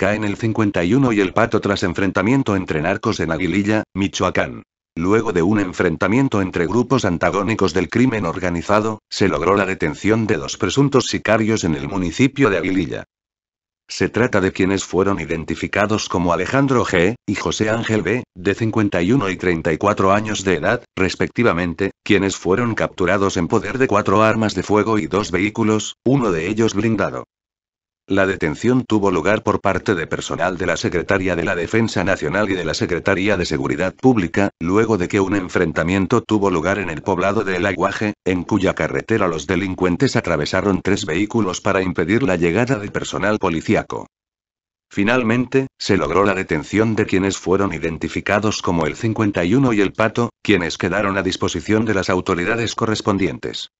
Caen el 51 y el pato tras enfrentamiento entre narcos en Aguililla, Michoacán. Luego de un enfrentamiento entre grupos antagónicos del crimen organizado, se logró la detención de dos presuntos sicarios en el municipio de Aguililla. Se trata de quienes fueron identificados como Alejandro G. y José Ángel B., de 51 y 34 años de edad, respectivamente, quienes fueron capturados en poder de cuatro armas de fuego y dos vehículos, uno de ellos blindado. La detención tuvo lugar por parte de personal de la Secretaría de la Defensa Nacional y de la Secretaría de Seguridad Pública, luego de que un enfrentamiento tuvo lugar en el poblado de El Aguaje, en cuya carretera los delincuentes atravesaron tres vehículos para impedir la llegada de personal policíaco. Finalmente, se logró la detención de quienes fueron identificados como el 51 y el Pato, quienes quedaron a disposición de las autoridades correspondientes.